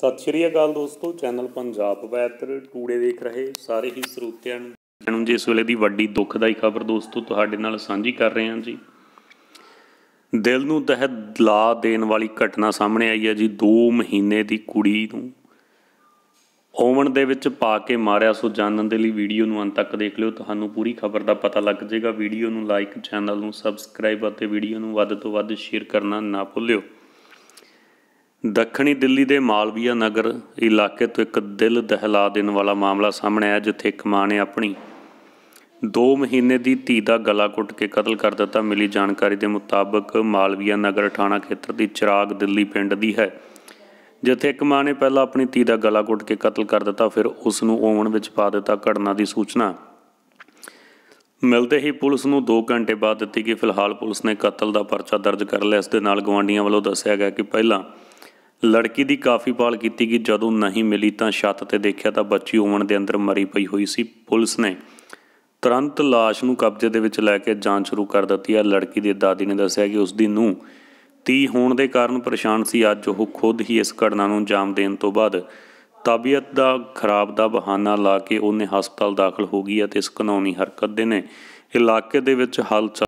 ਸਤਿ ਸ਼੍ਰੀ ਅਕਾਲ ਦੋਸਤੋ channel Punjab weather today ਦੇਖ ਰਹੇ ਸਾਰੇ ਹੀ ਸਰੋਤਿਆਂ ਨੂੰ ਜਿਸ ਵੇਲੇ ਦੀ ਵੱਡੀ ਦੁੱਖਦਾਈ ਖਬਰ ਦੋਸਤੋ ਤੁਹਾਡੇ ਨਾਲ ਸਾਂਝੀ ਕਰ ਰਹੇ ਹਾਂ ਜੀ ਦਿਲ ਨੂੰ ਤਹਿ ਲਾ ਦੇਣ ਵਾਲੀ ਘਟਨਾ ਸਾਹਮਣੇ ਆਈ ਹੈ ਜੀ 2 ਮਹੀਨੇ ਦੀ ਕੁੜੀ ਨੂੰ ਓਵਨ ਦੇ ਵਿੱਚ ਪਾ ਕੇ ਮਾਰਿਆ ਸੋ ਜਾਣਨ ਦੇ ਲਈ ਵੀਡੀਓ ਨੂੰ ਅੰਤ ਤੱਕ ਦੇਖ ਲਿਓ ਤੁਹਾਨੂੰ ਪੂਰੀ ਖਬਰ ਦਾ ਪਤਾ ਲੱਗ ਜਾਏਗਾ ਵੀਡੀਓ ਨੂੰ ਲਾਈਕ ਚੈਨਲ ਨੂੰ ਸਬਸਕ੍ਰਾਈਬ ਅਤੇ ਵੀਡੀਓ ਨੂੰ ਵੱਧ ਤੋਂ ਵੱਧ ਸ਼ੇਅਰ ਕਰਨਾ ਨਾ ਭੁੱਲਿਓ ਦੱਖਣੀ ਦਿੱਲੀ ਦੇ ਮਾਲਵੀਆ ਨਗਰ ਇਲਾਕੇ ਤੋਂ ਇੱਕ ਦਿਲ ਦਹਿਲਾ ਦੇਣ ਵਾਲਾ ਮਾਮਲਾ ਸਾਹਮਣੇ ਆਇਆ ਜਿੱਥੇ ਇੱਕ ਮਾਂ ਨੇ ਆਪਣੀ 2 ਮਹੀਨੇ ਦੀ ਧੀ ਦਾ ਗਲਾ ਘੁੱਟ ਕੇ ਕਤਲ ਕਰ ਦਿੱਤਾ ਮਿਲੀ ਜਾਣਕਾਰੀ ਦੇ ਮੁਤਾਬਕ ਮਾਲਵੀਆ ਨਗਰ ਥਾਣਾ ਖੇਤਰ ਦੀ ਚਿਰਾਗ ਦਿੱਲੀ ਪਿੰਡ ਦੀ ਹੈ ਜਿੱਥੇ ਇੱਕ ਮਾਂ ਨੇ ਪਹਿਲਾਂ ਆਪਣੀ ਧੀ ਦਾ ਗਲਾ ਘੁੱਟ ਕੇ ਕਤਲ ਕਰ ਦਿੱਤਾ ਫਿਰ ਉਸ ਨੂੰ ਓਵਨ ਵਿੱਚ ਪਾ ਦਿੱਤਾ ਘਟਨਾ ਦੀ ਸੂਚਨਾ ਮਿਲਦੇ ਹੀ ਪੁਲਿਸ ਨੂੰ 2 ਘੰਟੇ ਬਾਅਦ ਦਿੱਤੀ ਕਿ ਫਿਲਹਾਲ ਪੁਲਿਸ ਨੇ ਕਤਲ ਦਾ ਪਰਚਾ ਦਰਜ ਕਰ ਲਿਆ ਇਸ ਦੇ ਨਾਲ ਗਵਾਂਡੀਆਂ ਵੱਲੋਂ ਦੱਸਿਆ ਗਿਆ ਕਿ ਪਹਿਲਾਂ ਲੜਕੀ ਦੀ ਕਾਫੀ ਪਾਲ ਕੀਤੀ ਕਿ ਜਦੋਂ ਨਹੀਂ ਮਿਲੀ ਤਾਂ ਛੱਤ ਤੇ ਦੇਖਿਆ ਤਾਂ ਬੱਚੀ ਓਵਨ ਦੇ ਅੰਦਰ ਮਰੀ ਪਈ ਹੋਈ ਸੀ ਪੁਲਿਸ ਨੇ ਤੁਰੰਤ লাশ ਨੂੰ ਕਬਜ਼ੇ ਦੇ ਵਿੱਚ ਲੈ ਕੇ ਜਾਂਚ ਸ਼ੁਰੂ ਕਰ ਦਿੱਤੀ ਹੈ ਲੜਕੀ ਦੇ ਦਾਦੀ ਨੇ ਦੱਸਿਆ ਕਿ ਉਸ ਦੀ ਨੂੰ 30 ਹੋਣ ਦੇ ਕਾਰਨ ਪਰੇਸ਼ਾਨ ਸੀ ਅੱਜ ਉਹ ਖੁਦ ਹੀ ਇਸ ਘਟਨਾ ਨੂੰ ਜਾਮ ਦੇਣ ਤੋਂ ਬਾਅਦ ਤਬੀਅਤ ਦਾ ਖਰਾਬ ਦਾ ਬਹਾਨਾ ਲਾ ਕੇ ਉਹਨੇ ਹਸਪਤਾਲ ਦਾਖਲ ਹੋ ਗਈ ਅਤੇ ਇਸ ਕਾਨੂੰਨੀ ਹਰਕਤ ਦੇ ਨੇ ਇਲਾਕੇ ਦੇ ਵਿੱਚ ਹਲਚਲ